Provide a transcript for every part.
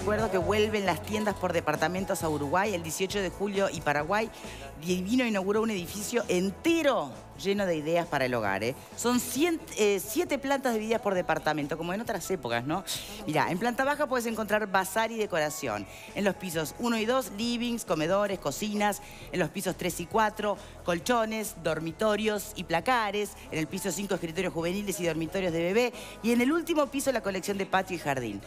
recuerdo que vuelven las tiendas por departamentos a Uruguay el 18 de julio y Paraguay. Divino inauguró un edificio entero lleno de ideas para el hogar. ¿eh? Son eh, siete plantas divididas por departamento, como en otras épocas, ¿no? Mirá, en planta baja puedes encontrar bazar y decoración. En los pisos 1 y 2, livings, comedores, cocinas. En los pisos 3 y 4, colchones, dormitorios y placares. En el piso 5, escritorios juveniles y dormitorios de bebé. Y en el último piso, la colección de patio y jardín.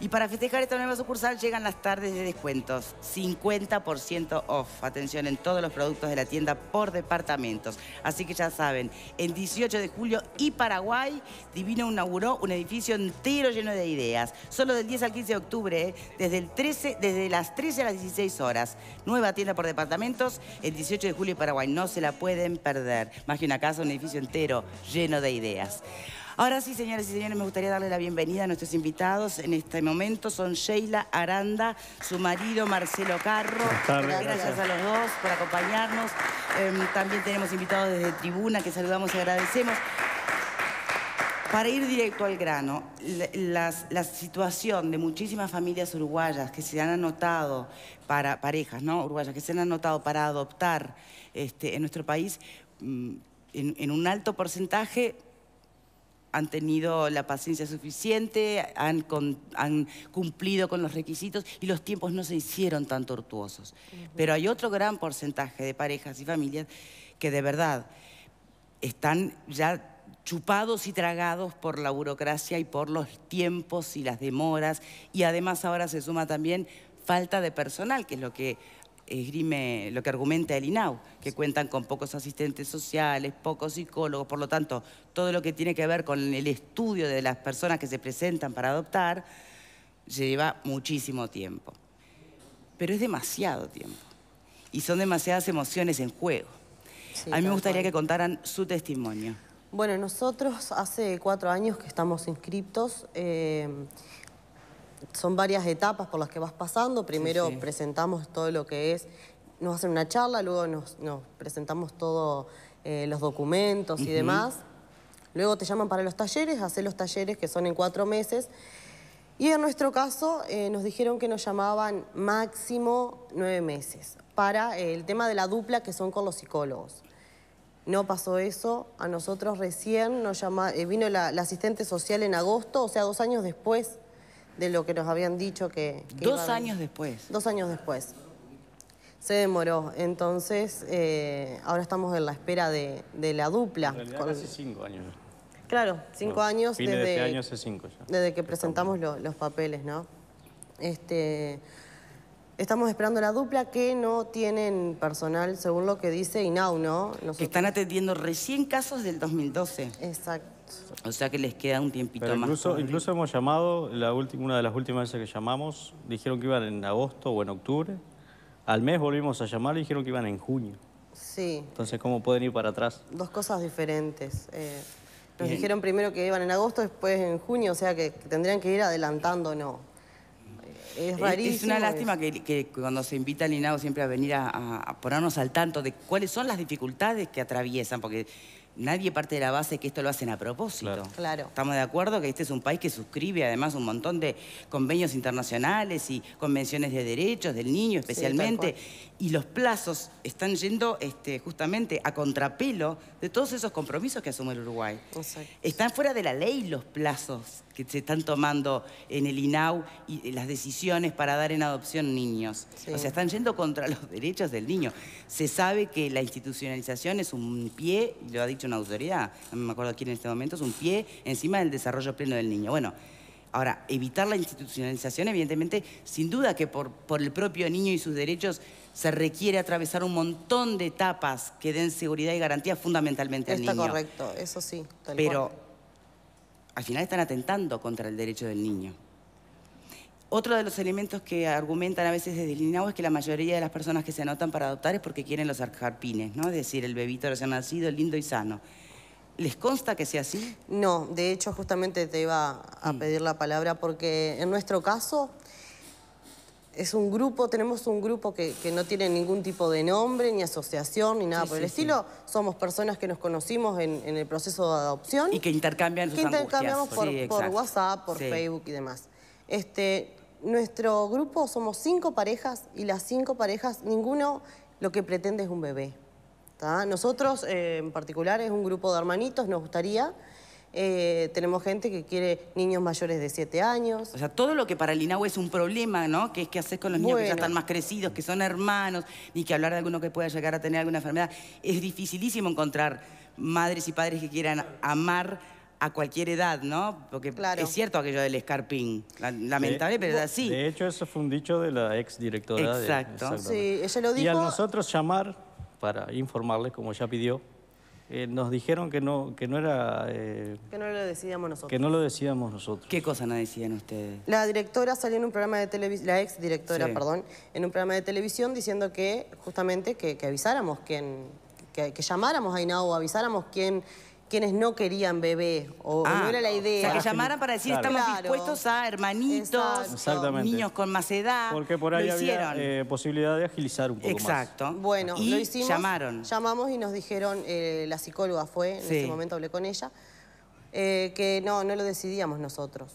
Y para festejar esta nueva sucursal llegan las tardes de descuentos. 50% off. Atención en todos los productos de la tienda por departamentos. Así que ya saben, en 18 de julio y Paraguay, Divino inauguró un edificio entero lleno de ideas. Solo del 10 al 15 de octubre, ¿eh? desde, el 13, desde las 13 a las 16 horas. Nueva tienda por departamentos, el 18 de julio y Paraguay. No se la pueden perder. Más que una casa, un edificio entero lleno de ideas. Ahora sí, señoras y señores, me gustaría darle la bienvenida a nuestros invitados en este momento. Son Sheila Aranda, su marido Marcelo Carro. Gracias, a los dos por acompañarnos. Em, también tenemos invitados desde tribuna que saludamos y agradecemos. Para ir directo al grano, la, situación de muchísimas familias uruguayas que se han anotado para parejas, ¿no? Uruguayas que se han anotado para adoptar este, en nuestro país, mm, en un alto porcentaje han tenido la paciencia suficiente, han, cumplido con los requisitos y los tiempos no se hicieron tan tortuosos. Pero hay otro gran porcentaje de parejas y familias que de verdad están ya chupados y tragados por la burocracia y por los tiempos y las demoras y además ahora se suma también falta de personal, que es lo que esgrime lo que argumenta el INAU, que cuentan con pocos asistentes sociales, pocos psicólogos, por lo tanto, todo lo que tiene que ver con el estudio de las personas que se presentan para adoptar lleva muchísimo tiempo. Pero es demasiado tiempo y son demasiadas emociones en juego. A mí me gustaría que contaran su testimonio. Bueno, nosotros hace cuatro años que estamos inscriptos. Eh, son varias etapas por las que vas pasando. Primero presentamos todo lo que es, nos hacen una charla, luego nos, presentamos todos eh, los documentos y demás. Luego te llaman para los talleres, hacer los talleres que son en cuatro meses. Y en nuestro caso eh, nos dijeron que nos llamaban máximo nueve meses para eh, el tema de la dupla que son con los psicólogos. No pasó eso, a nosotros recién nos llama, vino la asistente social en agosto, o sea, dos años después de lo que nos habían dicho que... dos años después. Dos años después. Se demoró. Entonces, eh, ahora estamos en la espera de, la dupla. hace cinco años. Claro, cinco años desde... Este desde que presentamos los papeles, ¿no? Este... Estamos esperando la dupla que no tienen personal, según lo que dice INAU, ¿no? Que están atendiendo recién casos del 2012. Exacto. O sea que les queda un tiempito más. Incluso hemos llamado, la una de las últimas veces que llamamos, dijeron que iban en agosto o en octubre. Al mes volvimos a llamar y dijeron que iban en junio. Sí. Entonces, ¿cómo pueden ir para atrás? Dos cosas diferentes. Eh, nos dijeron primero que iban en agosto, después en junio, o sea que, tendrían que ir adelantando, ¿no? Eh, es rarísimo. Es una lástima que, cuando se invita al INAO siempre a venir a, a, ponernos al tanto de cuáles son las dificultades que atraviesan, porque nadie parte de la base que esto lo hacen a propósito. Claro. Estamos de acuerdo que este es un país que suscribe además un montón de convenios internacionales y convenciones de derechos del niño especialmente. y los plazos están yendo este, justamente a contrapelo de todos esos compromisos que asume el Uruguay. Están fuera de la ley los plazos que se están tomando en el INAU y las decisiones para dar en adopción niños. O sea, están yendo contra los derechos del niño. Se sabe que la institucionalización es un pie, lo ha dicho una autoridad, no me acuerdo quién en este momento, es un pie encima del desarrollo pleno del niño. Bueno, ahora, evitar la institucionalización, evidentemente, sin duda que por, por el propio niño y sus derechos se requiere atravesar un montón de etapas que den seguridad y garantía fundamentalmente al niño. Está correcto, eso sí. Pero al final están atentando contra el derecho del niño. Otro de los elementos que argumentan a veces desde el es que la mayoría de las personas que se anotan para adoptar es porque quieren los arcarpines, ¿no? Es decir, el bebito recién nacido, lindo y sano. ¿Les consta que sea así? No, de hecho justamente te iba a pedir la palabra porque en nuestro caso es un grupo, tenemos un grupo que, no tiene ningún tipo de nombre, ni asociación, ni nada por el estilo. Somos personas que nos conocimos en, el proceso de adopción. Y que intercambian sus que intercambiamos Por, WhatsApp, por Facebook y demás. Este, nuestro grupo somos cinco parejas y las cinco parejas, ninguno lo que pretende es un bebé. Nosotros, eh, en particular, es un grupo de hermanitos, nos gustaría eh, tenemos gente que quiere niños mayores de 7 años. O sea, todo lo que para el INAU es un problema, ¿no? Que es que haces con los niños que ya están más crecidos, que son hermanos, ni que hablar de alguno que pueda llegar a tener alguna enfermedad. Es dificilísimo encontrar madres y padres que quieran amar a cualquier edad, ¿no? Porque es cierto aquello del escarpín. Lamentable, pero es así. De hecho, eso fue un dicho de la ex directora. Exacto. ella lo dijo. Y a nosotros llamar para informarles, como ya pidió, eh, nos dijeron que no, que no era... Eh, que no lo decidíamos nosotros. Que no lo decidíamos nosotros. ¿Qué cosa no decían ustedes? La directora salió en un programa de televisión, la ex directora, perdón, en un programa de televisión diciendo que justamente que, avisáramos quién, que, que, llamáramos a o avisáramos quién quienes no querían bebé o, no ah, era la idea. O sea, que llamaran para decir, estamos dispuestos a hermanitos, niños con más edad. Porque por ahí eh, posibilidad de agilizar un poco Exacto. Bueno, lo hicimos. llamaron. Llamamos y nos dijeron, eh, la psicóloga fue, en ese momento hablé con ella, eh, que no, no lo decidíamos nosotros.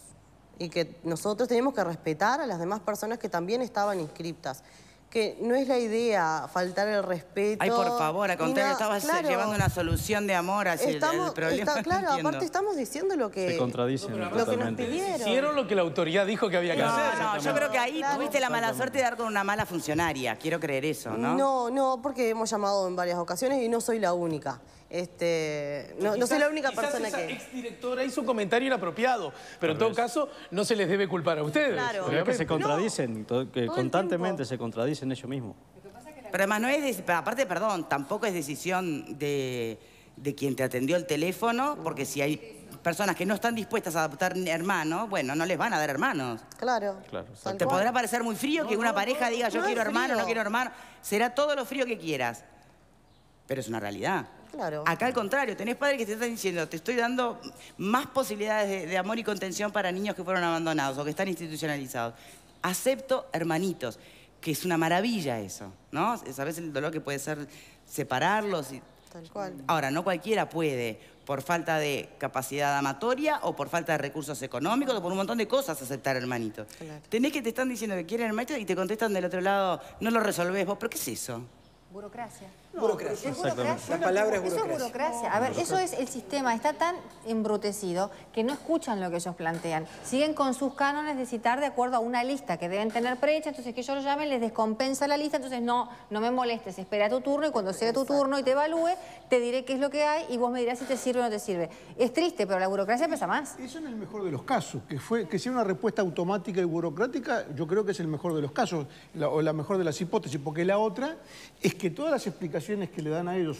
Y que nosotros teníamos que respetar a las demás personas que también estaban inscriptas que no es la idea faltar el respeto. Ay, por favor, a contar, estabas eh, llevando una solución de amor hacia estamos, el, problema. Está, claro, aparte estamos diciendo lo que, Se lo que nos pidieron. Hicieron lo que la autoridad dijo que había que no, hacer. No, yo creo que ahí tuviste la mala suerte de dar con una mala funcionaria. Quiero creer eso, ¿no? No, no, porque hemos llamado en varias ocasiones y no soy la única. Este, no, soy la única persona esa que... exdirectora hizo un comentario inapropiado, pero en todo caso no se les debe culpar a ustedes. Claro. que se contradicen, que constantemente se contradicen ellos mismos. Pero además no es, aparte, perdón, tampoco es decisión de, quien te atendió el teléfono, porque si hay personas que no están dispuestas a adoptar hermanos, bueno, no les van a dar hermanos. Claro. claro te podrá parecer muy frío que una pareja diga yo quiero hermano, no quiero hermano. Será todo lo frío que quieras. Pero es una realidad. Claro. Acá al contrario, tenés padres que te están diciendo, te estoy dando más posibilidades de, amor y contención para niños que fueron abandonados o que están institucionalizados. Acepto hermanitos, que es una maravilla eso, ¿no? Sabes el dolor que puede ser separarlos. Y... Tal cual. Ahora, no cualquiera puede, por falta de capacidad amatoria o por falta de recursos económicos o por un montón de cosas aceptar hermanitos. Tenés que te están diciendo que quieren hermanitos y te contestan del otro lado, no lo resolvés vos. ¿Pero qué es eso? Burocracia burocracia. La palabra es burocracia. Eso es burocracia. A ver, eso es el sistema. Está tan embrutecido que no escuchan lo que ellos plantean. Siguen con sus cánones de citar de acuerdo a una lista que deben tener precha entonces que yo lo llamen les descompensa la lista, entonces no, no me molestes, espera tu turno y cuando sea tu turno y te evalúe, te diré qué es lo que hay y vos me dirás si te sirve o no te sirve. Es triste, pero la burocracia pesa más. Eso es el mejor de los casos, que fue que sea una respuesta automática y burocrática, yo creo que es el mejor de los casos, o la mejor de las hipótesis, porque la otra es que todas las explicaciones que le dan a ellos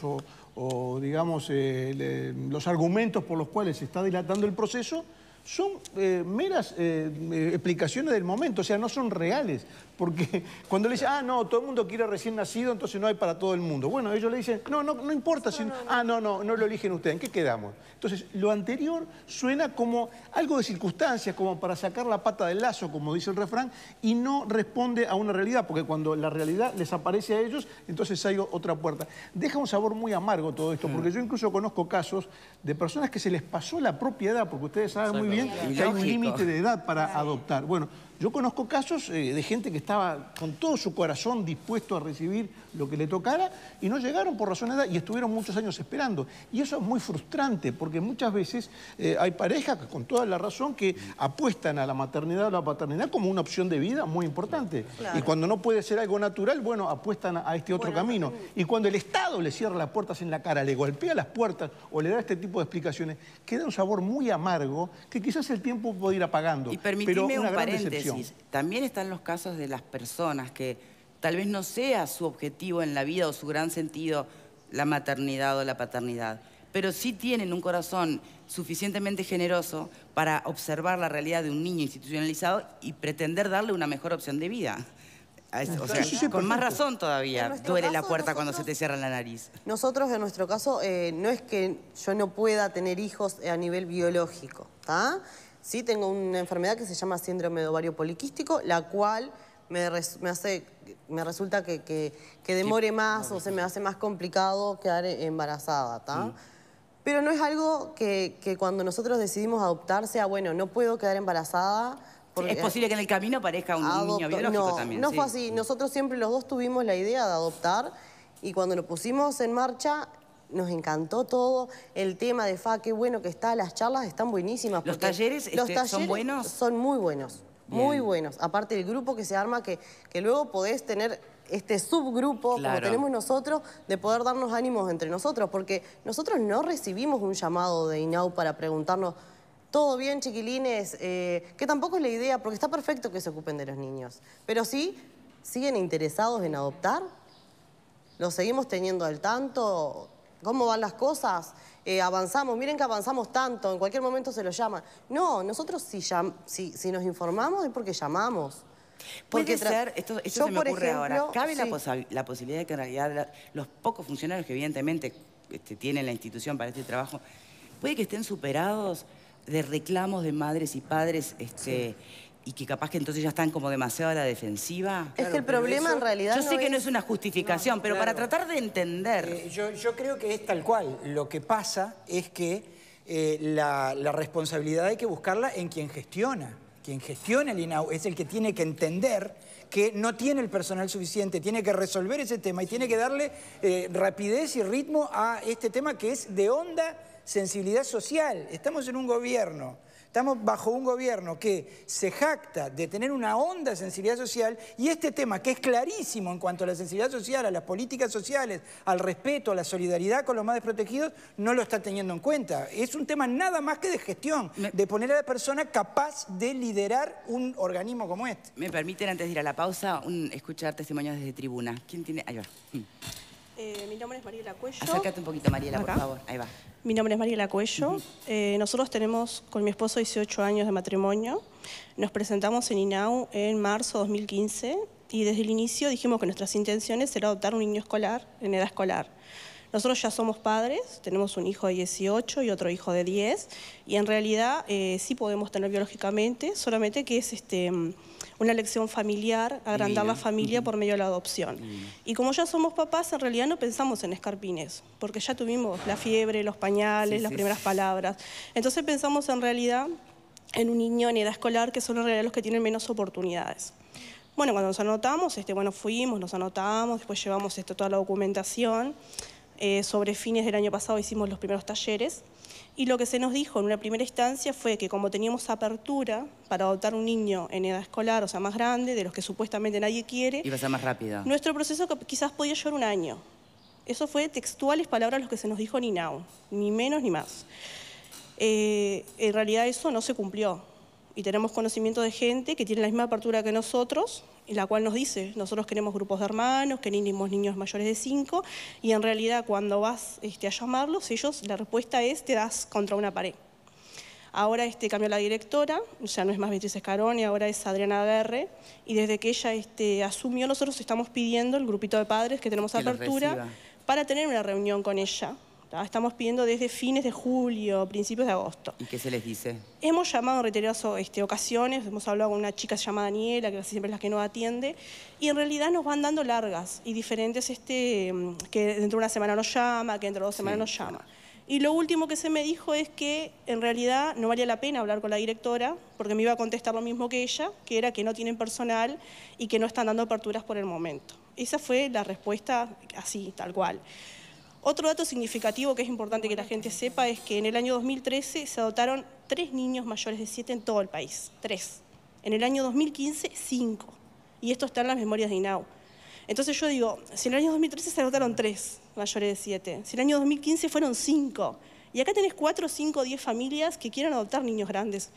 o, digamos, eh, los argumentos por los cuales se está dilatando el proceso son eh, meras eh, explicaciones del momento, o sea, no son reales. Porque cuando le dicen, ah, no, todo el mundo quiere recién nacido, entonces no hay para todo el mundo. Bueno, ellos le dicen, no, no, no importa si... Ah, no, no, no lo eligen ustedes. ¿En qué quedamos? Entonces, lo anterior suena como algo de circunstancias, como para sacar la pata del lazo, como dice el refrán, y no responde a una realidad, porque cuando la realidad les aparece a ellos, entonces hay otra puerta. Deja un sabor muy amargo todo esto, porque yo incluso conozco casos de personas que se les pasó la propiedad, porque ustedes saben muy bien que hay un límite de edad para adoptar. Bueno, yo conozco casos eh, de gente que estaba con todo su corazón dispuesto a recibir lo que le tocara y no llegaron por razón de edad y estuvieron muchos años esperando. Y eso es muy frustrante porque muchas veces eh, hay parejas con toda la razón que apuestan a la maternidad o la paternidad como una opción de vida muy importante. Y cuando no puede ser algo natural, bueno, apuestan a, este otro camino. Y cuando el Estado le cierra las puertas en la cara, le golpea las puertas o le da este tipo de explicaciones, queda un sabor muy amargo que quizás el tiempo puede ir apagando. Y una gran Decepción también están los casos de las personas que tal vez no sea su objetivo en la vida o su gran sentido la maternidad o la paternidad, pero sí tienen un corazón suficientemente generoso para observar la realidad de un niño institucionalizado y pretender darle una mejor opción de vida. O sea, con más razón todavía duele la puerta cuando se te cierra la nariz. Nosotros, en nuestro caso, eh, no es que yo no pueda tener hijos a nivel biológico, ¿está? ¿sí? Tengo una enfermedad que se llama síndrome de ovario poliquístico, la cual me, hace, me resulta que, demore más o se me hace más complicado quedar e-, embarazada, Pero no es algo que, cuando nosotros decidimos adoptar sea, bueno, no puedo quedar embarazada. Porque, es posible que en el camino aparezca un, niño biológico también. No fue así. Nosotros siempre los dos tuvimos la idea de adoptar y cuando lo pusimos en marcha nos encantó todo el tema de fa, qué bueno que está, las charlas están buenísimas. ¿Los talleres, este, son buenos? Son muy buenos, muy buenos. Aparte el grupo que se arma, que, que luego podés tener este subgrupo como tenemos nosotros, de poder darnos ánimos entre nosotros, porque nosotros no recibimos un llamado de INAU para preguntarnos, todo bien chiquilines, eh, que tampoco es la idea, porque está perfecto que se ocupen de los niños, pero sí siguen interesados en adoptar, los seguimos teniendo al tanto, cómo van las cosas, eh, avanzamos, miren que avanzamos tanto, en cualquier momento se lo llaman. No, nosotros si, nos informamos es porque llamamos. Porque Puede ser, esto, se me ocurre ahora, cabe la, posibilidad de que en realidad los pocos funcionarios que evidentemente tiene este, tienen la institución para este trabajo, puede que estén superados de reclamos de madres y padres este, y que capaz que entonces ya están como demasiado a la defensiva. es que el problema en realidad. Yo sé que no es una justificación, pero para tratar de entender. Eh, yo, creo que es tal cual. Lo que pasa es que eh, la, responsabilidad hay que buscarla en quien gestiona. Quien gestiona el INAU es el que tiene que entender que no tiene el personal suficiente, tiene que resolver ese tema y tiene que darle eh, rapidez y ritmo a este tema que es de honda sensibilidad social. Estamos en un gobierno Estamos bajo un gobierno que se jacta de tener una honda sensibilidad social y este tema, que es clarísimo en cuanto a la sensibilidad social, a las políticas sociales, al respeto, a la solidaridad con los más desprotegidos, no lo está teniendo en cuenta. Es un tema nada más que de gestión, de poner a la persona capaz de liderar un organismo como este. Me permiten, antes de ir a la pausa, escuchar testimonios desde tribuna. ¿Quién tiene...? Ahí va. Mm. Eh, mi nombre es Mariela Cuello. Acércate un poquito, Mariela, por favor. Ahí va. Mi nombre es Mariela Cuello. Eh, nosotros tenemos con mi esposo 18 años de matrimonio. Nos presentamos en INAU en marzo de 2015 y desde el inicio dijimos que nuestras intenciones era adoptar un niño escolar en edad escolar. Nosotros ya somos padres, tenemos un hijo de 18 y otro hijo de 10 y en realidad eh, sí podemos tener biológicamente, solamente que es este una lección familiar, agrandar la familia por medio de la adopción. Y como ya somos papás, en realidad no pensamos en escarpines, porque ya tuvimos la fiebre, los pañales, las primeras palabras. Entonces pensamos en realidad en un niño en edad escolar que son en realidad los que tienen menos oportunidades. Bueno, cuando nos anotamos, este, bueno, fuimos, nos anotamos, después llevamos esto toda la documentación. Eh, sobre fines del año pasado hicimos los primeros talleres y lo que se nos dijo en una primera instancia fue que como teníamos apertura para adoptar un niño en edad escolar, o sea, más grande, de los que supuestamente nadie quiere... Iba a ser más rápida. Nuestro proceso quizás podía llevar un año. Eso fue textuales palabras lo que se nos dijo ni now, ni menos ni más. Eh, en realidad eso no se cumplió. Y tenemos conocimiento de gente que tiene la misma apertura que nosotros la cual nos dice, nosotros queremos grupos de hermanos, queremos niños mayores de 5, y en realidad cuando vas este, a llamarlos, ellos, la respuesta es, te das contra una pared. Ahora este, cambió la directora, ya no es más Beatriz y ahora es Adriana Aguerre, y desde que ella este, asumió, nosotros estamos pidiendo, el grupito de padres que tenemos apertura, para tener una reunión con ella, Estamos pidiendo desde fines de julio, principios de agosto. ¿Y qué se les dice? Hemos llamado en reiteradas este, ocasiones, hemos hablado con una chica llamada Daniela, que siempre es la que nos atiende, y en realidad nos van dando largas y diferentes, este, que dentro de una semana nos llama, que dentro de dos semanas nos llama. Y lo último que se me dijo es que en realidad no valía la pena hablar con la directora porque me iba a contestar lo mismo que ella, que era que no tienen personal y que no están dando aperturas por el momento. Esa fue la respuesta así, tal cual. Otro dato significativo que es importante que la gente sepa es que en el año 2013 se adoptaron tres niños mayores de siete en todo el país, tres. En el año 2015, cinco. Y esto está en las memorias de INAU. Entonces yo digo, si en el año 2013 se adoptaron tres mayores de siete, si en el año 2015 fueron cinco, y acá tenés cuatro, cinco, diez familias que quieran adoptar niños grandes.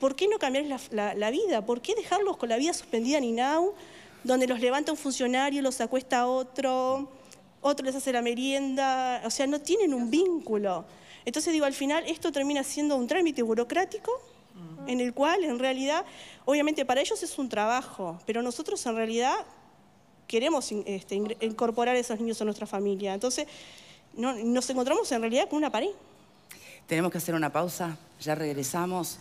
¿Por qué no cambiar la, vida? ¿Por qué dejarlos con la vida suspendida en INAU, donde los levanta un funcionario, los acuesta otro, otro les hace la merienda, o sea, no tienen un vínculo. Entonces digo, al final esto termina siendo un trámite burocrático en el cual en realidad, obviamente para ellos es un trabajo, pero nosotros en realidad queremos este, incorporar a esos niños a nuestra familia. Entonces nos encontramos en realidad con una pared. Tenemos que hacer una pausa, ya regresamos.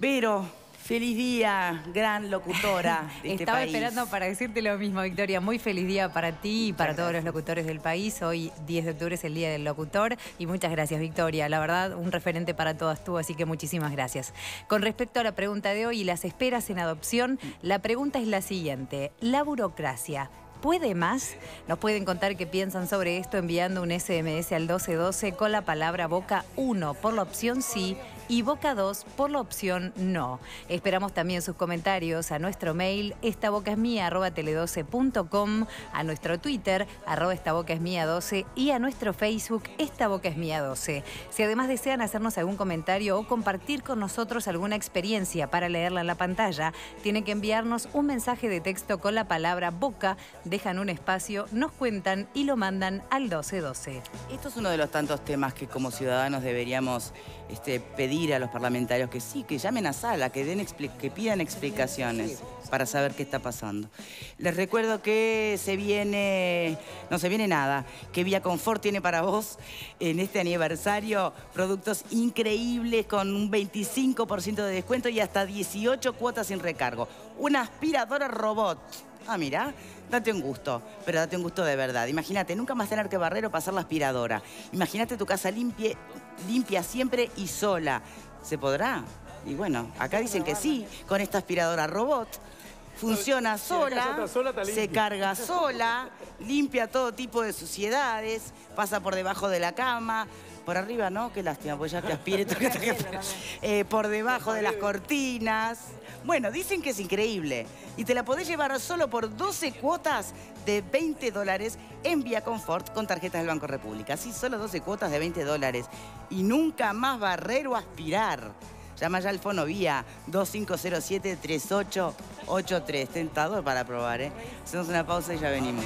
Pero Feliz día, gran locutora. Este Estaba esperando para decirte lo mismo, Victoria. Muy feliz día para ti y para todos los locutores del país. Hoy 10 de octubre es el Día del Locutor y muchas gracias, Victoria. La verdad, un referente para todas tú, así que muchísimas gracias. Con respecto a la pregunta de hoy y las esperas en adopción, la pregunta es la siguiente. La burocracia puede más. Nos pueden contar qué piensan sobre esto enviando un SMS al 1212 con la palabra boca 1 por la opción sí y Boca 2 por la opción no. Esperamos también sus comentarios a nuestro mail estabocasmia@tele12.com, a nuestro Twitter arroba 12 y a nuestro Facebook Esta es Mía 12. Si además desean hacernos algún comentario o compartir con nosotros alguna experiencia para leerla en la pantalla, tienen que enviarnos un mensaje de texto con la palabra boca, dejan un espacio, nos cuentan y lo mandan al 1212. Esto es uno de los tantos temas que como ciudadanos deberíamos este, pedir a los parlamentarios que sí, que llamen a sala, que, den que pidan explicaciones para saber qué está pasando. Les recuerdo que se viene, no se viene nada, que Vía Confort tiene para vos en este aniversario productos increíbles con un 25% de descuento y hasta 18 cuotas sin recargo. Una aspiradora robot Ah, mira, date un gusto, pero date un gusto de verdad. Imagínate, nunca más tener que barrer o pasar la aspiradora. Imagínate tu casa limpie, limpia siempre y sola. ¿Se podrá? Y bueno, acá dicen que sí, con esta aspiradora robot. Funciona sola, se carga sola, limpia todo tipo de suciedades, pasa por debajo de la cama, por arriba no, qué lástima, porque ya te aspire todo que eh, Por debajo de las cortinas. Bueno, dicen que es increíble. Y te la podés llevar solo por 12 cuotas de 20 dólares en Vía Confort con tarjetas del Banco República. Sí, solo 12 cuotas de 20 dólares. Y nunca más barrer o aspirar. Llama ya al Fono Vía, 2507-3883. Tentador para probar, ¿eh? Hacemos una pausa y ya venimos.